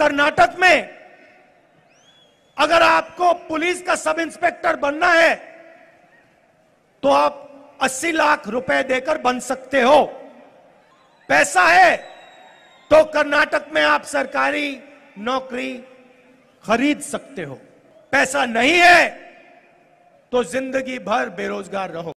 कर्नाटक में अगर आपको पुलिस का सब इंस्पेक्टर बनना है तो आप 80 लाख रुपए देकर बन सकते हो पैसा है तो कर्नाटक में आप सरकारी नौकरी खरीद सकते हो पैसा नहीं है तो जिंदगी भर बेरोजगार रहो